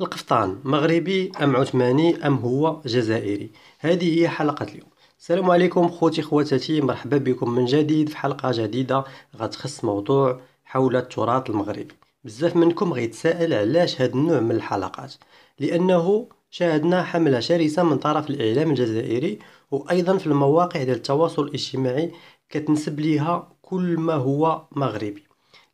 القفطان مغربي ام عثماني ام هو جزائري هذه هي حلقه اليوم السلام عليكم خوتي خواتاتي مرحبا بكم من جديد في حلقه جديده غتخص موضوع حول التراث المغربي بزاف منكم غيتسائل علاش هذا النوع من الحلقات لانه شاهدنا حملة شرسة من طرف الإعلام الجزائري وأيضا في المواقع ديال التواصل الاجتماعي كتنسب ليها كل ما هو مغربي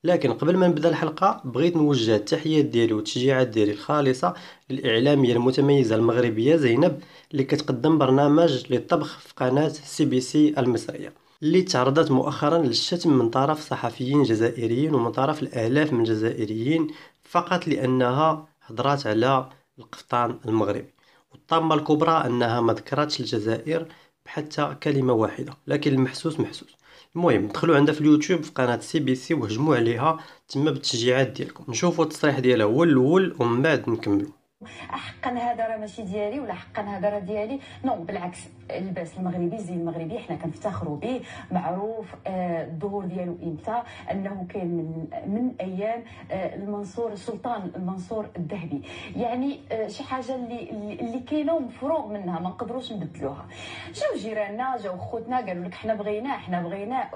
لكن قبل ما نبدا الحلقه بغيت نوجه التحيات ديالي والتشجيعات ديالي الخالصه للاعلاميه المتميزه المغربيه زينب اللي كتقدم برنامج للطبخ في قناه سي بي سي المصريه اللي تعرضت مؤخرا للشتم من طرف صحفيين جزائريين ومن طرف الالاف من الجزائريين فقط لانها هضرات على القفطان المغربي والطامه الكبرى انها ما ذكرتش الجزائر بحتى كلمه واحده لكن المحسوس محسوس المهم دخلوا عندها في اليوتيوب في قناه سي بي سي وهجموا عليها تما بالتشجيعات ديالكم نشوفوا التصريح ديالها هو الاول ومن بعد نكملوا حقا هذا راه ماشي ديالي ولا حقا هذا راه ديالي نو بالعكس اللباس المغربي زي المغربي حنا كنفتخروا به معروف آه، الظهور ديالو امتى انه كان من من ايام آه، المنصور السلطان المنصور الذهبي يعني آه، شي حاجه اللي اللي كاينه ومفروغ منها ما نقدروش نبدلوها جاو جيراننا جاو خوتنا قالوا لك حنا بغيناه حنا بغيناه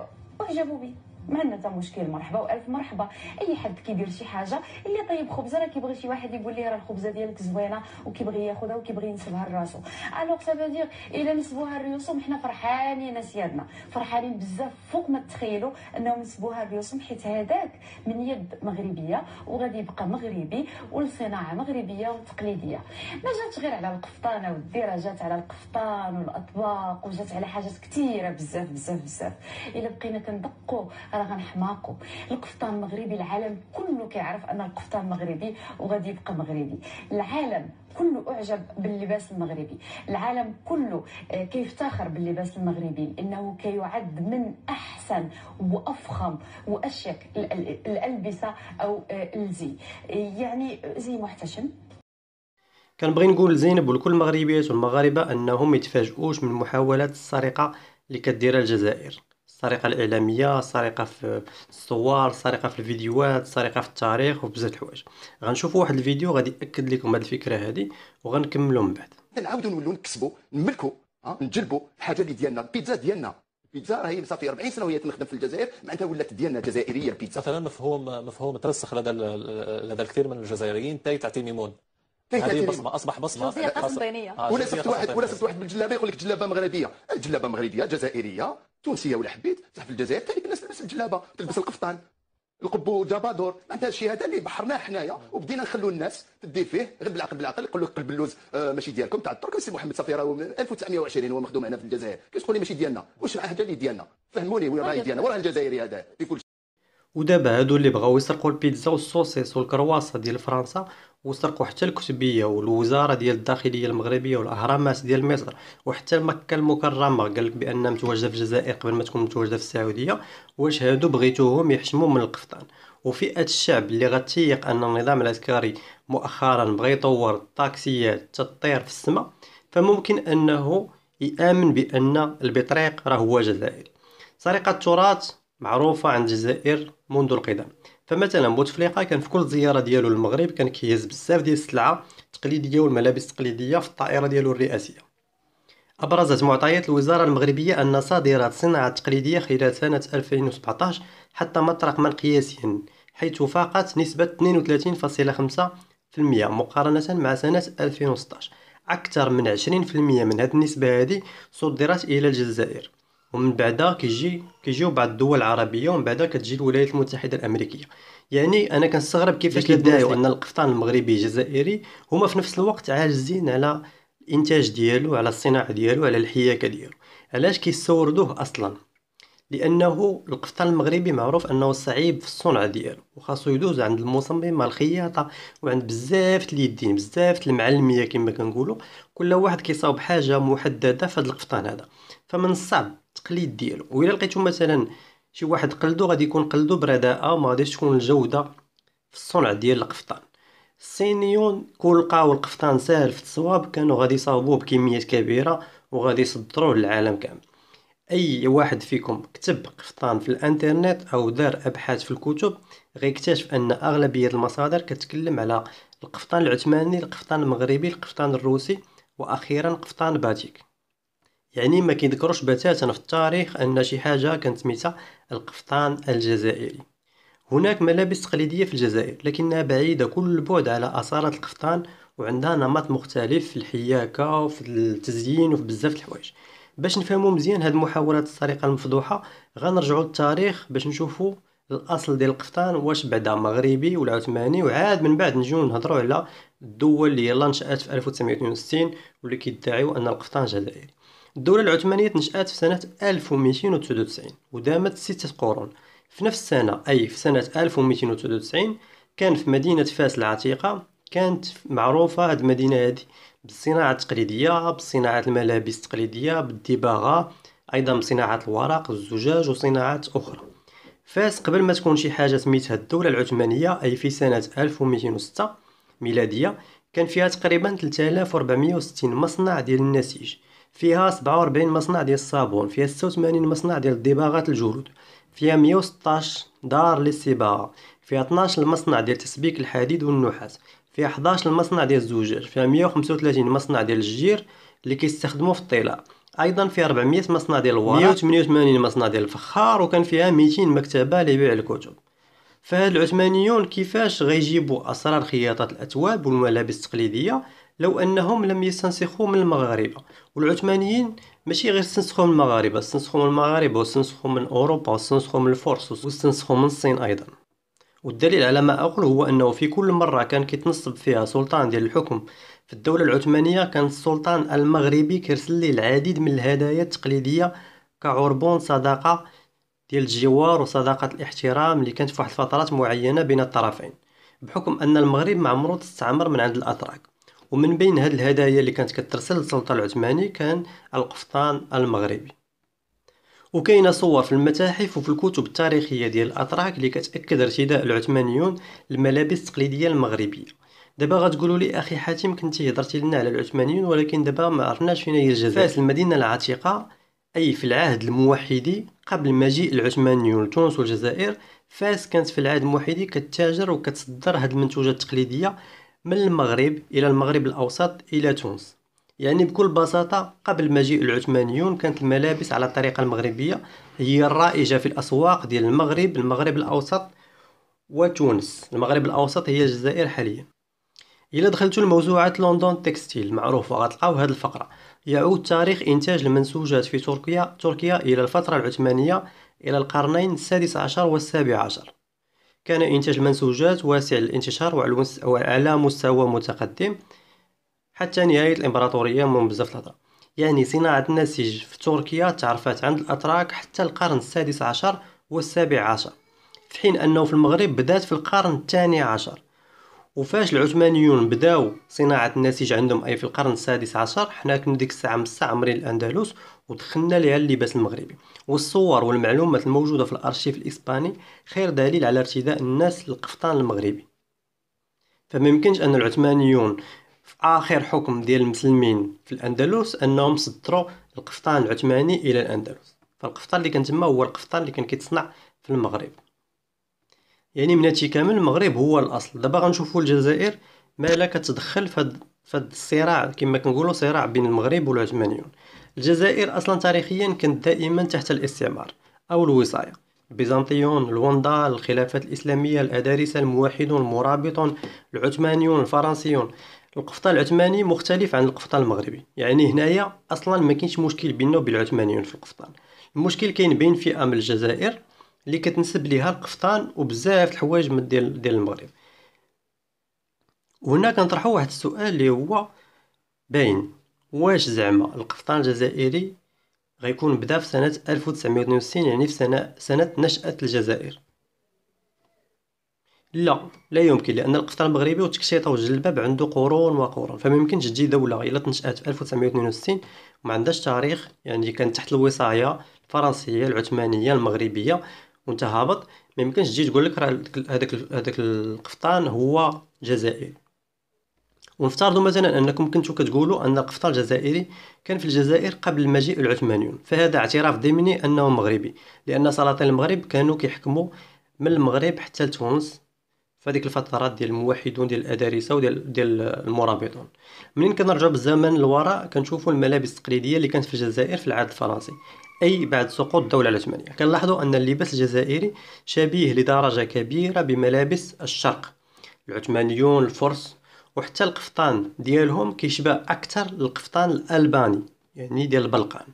وعجبوا به ما عندنا حتى مشكل مرحبا والف مرحبا اي حد كيدير شي حاجه اللي طيب خبزه راه كيبغي شي واحد يقول ليه راه الخبزه ديالك زوينه وكيبغي ياخذها وكيبغي ينسبها لراسو الوغ سافا دير الا نسبوها لريوسهم حنا فرحانين اسيادنا فرحانين بزاف فوق ما تتخيلوا انهم نسبوها لريوسهم حيت هذاك من يد مغربيه وغادي يبقى مغربي والصناعه مغربيه وتقليديه ما جاتش غير على القفطانه والديره جات على القفطان والاطباق وجات على حاجات كثيره بزاف بزاف بزاف الا بقينا كندقوا راه غنحماقو القفطان المغربي العالم كله كيعرف ان القفطان مغربي وغادي يبقى مغربي العالم كله اعجب باللباس المغربي العالم كله آه، كيفتخر باللباس المغربي لانه كيعد من احسن وافخم واشيك الالبسه او آه، الزي يعني زي محتشم كنبغي نقول لزينب ولكل المغربيات والمغاربه انهم يتفاجئوش من محاولات السرقه اللي كديرها الجزائر السرقه الاعلاميه السرقه في الصور السرقه في الفيديوهات السرقه في التاريخ وفي بزاف الحوايج غنشوفوا واحد الفيديو غادي ياكد لكم هذه الفكره هذه وغنكملوا من بعد نعاودوا نولوا نكسبوا نملكوا نجلبوا الحاجه اللي ديالنا البيتزا ديالنا البيتزا راهي صافي 40 سنه وهي تخدم في الجزائر معناتها ولات ديالنا جزائريه البيتزا مثلا مفهوم مفهوم ترسخ لدى لدى الكثير من الجزائريين تاي تعطي ميمون هذه بصمه اصبح بصمه جنسيه قسطنطينيه ولا آه، شفت واحد ولا شفت واحد بالجلابه يقول لك جلابه مغربيه الجلابه مغربيه جزائريه تونسيه ولا حبيت صح في الجزائر تلك الناس تلبس الجلابه تلبس القفطان القبو جابادور معناتها الشيء هذا اللي بحرناه حنايا وبدينا نخلو الناس تدي فيه غير بالعقل بالعقل يقول لك قلب اللوز آه، ماشي ديالكم تاع الترك سي محمد صافي راه 1920 هو مخدوم هنا في الجزائر كي تقول لي ماشي ديالنا واش هذا اللي ديالنا فهموني وين راهي ديالنا وراه الجزائري هذا في كل ودابا هادو اللي بغاو يسرقوا البيتزا والصوصيص والكرواسه ديال فرنسا وسرقوا حتى الكتبيه والوزاره ديال الداخليه المغربيه والاهرامات ديال مصر وحتى مكه المكرمه قالك بانها متواجده في الجزائر قبل ما تكون متواجده في السعوديه واش هادو بغيتوهم يحشموا من القفطان وفئه الشعب اللي غتيق ان النظام العسكري مؤخرا بغى يطور الطاكسيات تطير في السماء فممكن انه يامن بان البطريق راه هو جزائري سرقه التراث معروفه عند الجزائر منذ القدم فمثلا بوتفليقه كان في كل زياره ديالو للمغرب كان كيهز بزاف ديال السلعه التقليديه والملابس التقليديه في الطائره ديالو الرئاسيه أبرزت معطيات الوزارة المغربية أن صادرات الصناعة التقليدية خلال سنة 2017 حتى مات رقما قياسيا حيث فاقت نسبة 32.5% مقارنة مع سنة 2016 أكثر من 20% من هذه النسبة هذه صدرت إلى الجزائر ومن بعدها كيجي كيجيو بعض الدول العربيه ومن بعدها كتجي الولايات المتحده الامريكيه يعني انا كنستغرب كيفاش كيدعيو ان القفطان المغربي الجزائري هما في نفس الوقت عاجزين على الانتاج ديالو على الصناعه ديالو على الحياكه ديالو علاش كيستوردوه اصلا لانه القفطان المغربي معروف انه صعيب في الصنع ديالو وخاصو يدوز عند المصممه الخياطه وعند بزاف اليدين بزاف المعلميه كما كنقولوا كل واحد كيصاوب حاجه محدده في هذا القفطان هذا فمن الصعب التقليد ديالو وإلا لقيتو مثلا شي واحد قلدو غادي يكون قلدو برداءة وما غاديش تكون الجودة في الصنع ديال القفطان الصينيون كون لقاو القفطان ساهل في التصواب كانوا غادي يصاوبوه بكميات كبيرة وغادي يصدروه للعالم كامل اي واحد فيكم كتب قفطان في الانترنت او دار ابحاث في الكتب غيكتشف ان اغلبيه المصادر كتكلم على القفطان العثماني القفطان المغربي القفطان الروسي واخيرا قفطان باتيك يعني ما كيذكروش بتاتا في التاريخ ان شي حاجه كانت سميتها القفطان الجزائري هناك ملابس تقليديه في الجزائر لكنها بعيده كل البعد على اثاره القفطان وعندها نمط مختلف في الحياكه وفي التزيين وفي بزاف الحوايج باش نفهمو مزيان هاد محاولات السرقه المفضوحه غنرجعو للتاريخ باش نشوفو الاصل ديال القفطان واش بعدا مغربي ولا عثماني وعاد من بعد نجيو نهضروا على الدول اللي يلا نشات في 1962 واللي كيدعيو ان القفطان جزائري الدولة العثمانية تنشأت في سنة 1299 ودامت ستة قرون في نفس السنة أي في سنة 1299 كان في مدينة فاس العتيقة كانت معروفة هاد المدينة هادي بالصناعة التقليدية بصناعة الملابس التقليدية بالدباغة أيضا بصناعة الورق الزجاج وصناعات أخرى فاس قبل ما تكون شي حاجة سميتها الدولة العثمانية أي في سنة 1206 ميلادية كان فيها تقريبا 3460 مصنع ديال النسيج فيها 47 مصنع ديال الصابون فيها 86 مصنع ديال الديباغات الجلود فيها 116 دار للصباغه فيها 12 مصنع ديال تسبيك الحديد والنحاس فيها 11 مصنع ديال الزجاج فيها 135 مصنع ديال الجير اللي كيستخدموه في الطلاء ايضا فيها 400 مصنع ديال الورق 188 مصنع ديال الفخار وكان فيها 200 مكتبه لبيع الكتب فهاد العثمانيون كيفاش غيجيبوا اسرار خياطه الاثواب والملابس التقليديه لو انهم لم يستنسخوا من المغاربه والعثمانيين ماشي غير استنسخوا من المغاربه استنسخوا من المغاربه واستنسخوا من اوروبا واستنسخوا من الفرس واستنسخوا من الصين ايضا والدليل على ما اقول هو انه في كل مره كان كيتنصب فيها سلطان ديال الحكم في الدوله العثمانيه كان السلطان المغربي كيرسل ليه العديد من الهدايا التقليديه كعربون صداقه ديال الجوار وصداقه الاحترام اللي كانت في واحد الفترات معينه بين الطرفين بحكم ان المغرب معمرو تستعمر من عند الاتراك ومن بين هاد الهدايا اللي كانت كترسل للسلطه العثماني كان القفطان المغربي وكاين صور في المتاحف وفي الكتب التاريخيه ديال الاتراك اللي كتاكد ارتداء العثمانيون الملابس التقليديه المغربيه دابا غتقولوا لي اخي حاتم كنتي هضرتي لنا على العثمانيون ولكن دابا ما عرفناش فين هي الجزائر فاس المدينه العتيقه اي في العهد الموحدي قبل مجيء العثمانيون لتونس والجزائر فاس كانت في العهد الموحدي كتاجر وكتصدر هاد المنتوجات التقليديه من المغرب إلى المغرب الأوسط إلى تونس يعني بكل بساطة قبل مجيء العثمانيون كانت الملابس على الطريقة المغربية هي الرائجة في الأسواق ديال المغرب المغرب الأوسط وتونس المغرب الأوسط هي الجزائر حاليا إلى دخلتوا لموزوعة لندن تكستيل معروفة غتلقاو هذه الفقرة يعود تاريخ إنتاج المنسوجات في تركيا تركيا إلى الفترة العثمانية إلى القرنين السادس عشر والسابع عشر كان إنتاج المنسوجات واسع الانتشار وعلى مستوى متقدم حتى نهاية الإمبراطورية من بزاف يعني صناعة النسيج في تركيا تعرفت عند الأتراك حتى القرن السادس عشر والسابع عشر في حين أنه في المغرب بدأت في القرن الثاني عشر وفاش العثمانيون بداو صناعه النسيج عندهم اي في القرن السادس عشر حنا كنا ديك الساعه مستعمرين الاندلس ودخلنا ليها اللباس المغربي والصور والمعلومات الموجوده في الارشيف الاسباني خير دليل على ارتداء الناس للقفطان المغربي فميمكنش ان العثمانيون في اخر حكم ديال المسلمين في الاندلس انهم سطروا القفطان العثماني الى الاندلس فالقفطان اللي كان تما هو القفطان اللي كان كيتصنع في المغرب يعني من هادشي كامل المغرب هو الاصل دابا غنشوفوا الجزائر مالا كتدخل فهاد فهاد الصراع كما كنقولوا صراع بين المغرب والعثمانيون الجزائر اصلا تاريخيا كانت دائما تحت الاستعمار او الوصايه البيزنطيون الوندا الخلافات الاسلاميه الادارسه الموحدون المرابطون العثمانيون الفرنسيون القفطة العثماني مختلف عن القفطة المغربي يعني هنايا اصلا ما كاينش مشكل بيننا وبين العثمانيون في القفطان المشكل كاين بين فئه من الجزائر اللي كتنسب ليها القفطان وبزاف د الحوايج من ديال ديال المغرب وهنا كنطرحو واحد السؤال اللي هو باين واش زعما القفطان الجزائري غيكون بدا في سنه 1962 يعني في سنه سنه نشاه الجزائر لا لا يمكن لان القفطان المغربي وتكشيطه وجلباب عنده قرون وقرون فما يمكنش تجي دوله الا تنشات في 1962 وما عندهاش تاريخ يعني كانت تحت الوصايه الفرنسيه العثمانيه المغربيه وانت هابط ما يمكنش تجي تقول لك راه هذاك هذاك القفطان هو جزائري ونفترضوا مثلا انكم كنتو كتقولوا ان القفطان الجزائري كان في الجزائر قبل المجيء العثمانيون فهذا اعتراف ضمني انه مغربي لان سلاطين المغرب كانوا كيحكموا من المغرب حتى لتونس فهذيك الفترات ديال الموحدون ديال الادارسه وديال ديال المرابطون منين كنرجعوا بالزمن للوراء كنشوفوا الملابس التقليديه اللي كانت في الجزائر في العهد الفرنسي أي بعد سقوط الدولة العثمانية كنلاحظوا أن اللباس الجزائري شبيه لدرجة كبيرة بملابس الشرق العثمانيون الفرس وحتى القفطان ديالهم كيشبه أكثر القفطان الألباني يعني ديال البلقان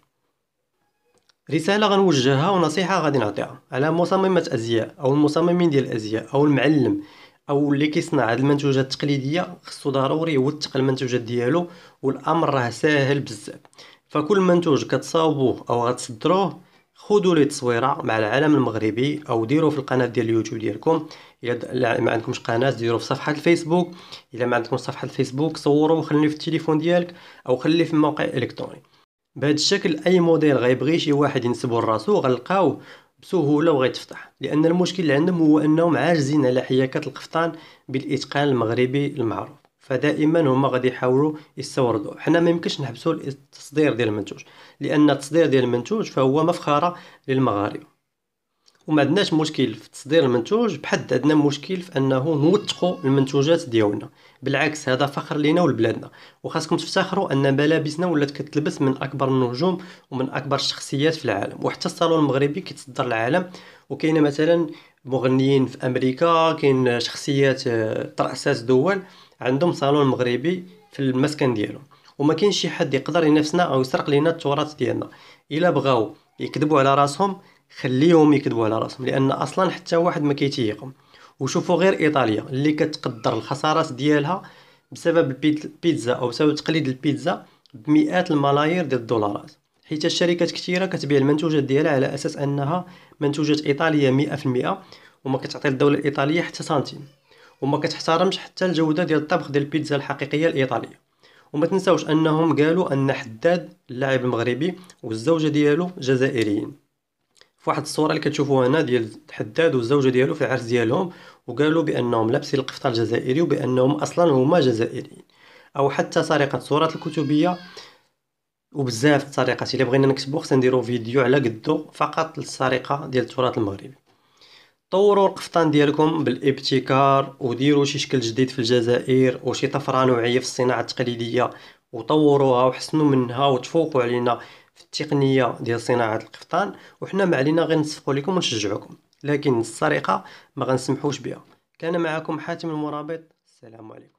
رسالة غنوجهها ونصيحة غادي نعطيها على مصممة أزياء أو المصممين ديال الأزياء أو المعلم أو اللي كيصنع هاد المنتوجات التقليدية خصو ضروري يوثق المنتوجات ديالو والأمر راه ساهل بزاف فكل منتوج كتصاوبوه او غتصدروه خذوا لي تصويره مع العالم المغربي او ديروا في القناه ديال اليوتيوب ديالكم الا ما عندكمش قناه ديروا في صفحه الفيسبوك الا ما عندكم صفحه الفيسبوك صوروا وخليه في التليفون ديالك او خليه في موقع الكتروني بهذا الشكل اي موديل غيبغي شي واحد ينسبو لراسو غنلقاوه بسهوله وغيتفتح لان المشكل اللي عندهم هو انهم عاجزين على حياكه القفطان بالاتقان المغربي المعروف فدائما هما غادي يحاولوا يستوردوا حنا ما يمكنش نحبسوا التصدير ديال المنتوج لان التصدير ديال المنتوج فهو مفخره للمغاربه وما عندناش مشكل في تصدير المنتوج بحد عندنا مشكل في انه نوثقوا المنتوجات ديالنا بالعكس هذا فخر لينا ولبلادنا وخاصكم تفتخروا ان ملابسنا ولات كتلبس من اكبر النجوم ومن اكبر الشخصيات في العالم وحتى الصالون المغربي كيتصدر العالم وكاين مثلا مغنيين في امريكا كاين شخصيات آه، رؤساء دول عندهم صالون مغربي في المسكن ديالهم وما كاينش شي حد يقدر ينافسنا او يسرق لينا التراث ديالنا الا بغاو يكذبوا على راسهم خليهم يكذبوا على راسهم لان اصلا حتى واحد ما كيتيقهم وشوفوا غير ايطاليا اللي كتقدر الخسارات ديالها بسبب البيتزا او بسبب تقليد البيتزا بمئات الملايير ديال الدولارات حيت الشركات كثيره كتبيع المنتوجات ديالها على اساس انها منتوجات ايطاليه 100% وما كتعطي الدوله الايطاليه حتى سنتيم وما كتحترمش حتى الجوده ديال الطبخ ديال البيتزا الحقيقيه الايطاليه وما تنساوش انهم قالوا ان حداد اللاعب المغربي والزوجه ديالو جزائريين في واحد الصوره اللي كتشوفوها هنا ديال حداد والزوجه ديالو في العرس ديالهم وقالوا بانهم لابسين القفطان الجزائري وبانهم اصلا هما جزائريين او حتى سرقه صوره الكتبيه وبزاف الطريقات الا بغينا نكتبو خصنا نديرو فيديو على قدو فقط للسرقه ديال التراث المغربي طوروا القفطان ديالكم بالابتكار وديروا شي شكل جديد في الجزائر وشي طفره نوعيه في الصناعه التقليديه وطوروها وحسنوا منها وتفوقوا علينا في التقنيه ديال صناعه القفطان وحنا ما علينا غير نصفقوا لكم ونشجعكم لكن السرقه ما غنسمحوش بها كان معكم حاتم المرابط السلام عليكم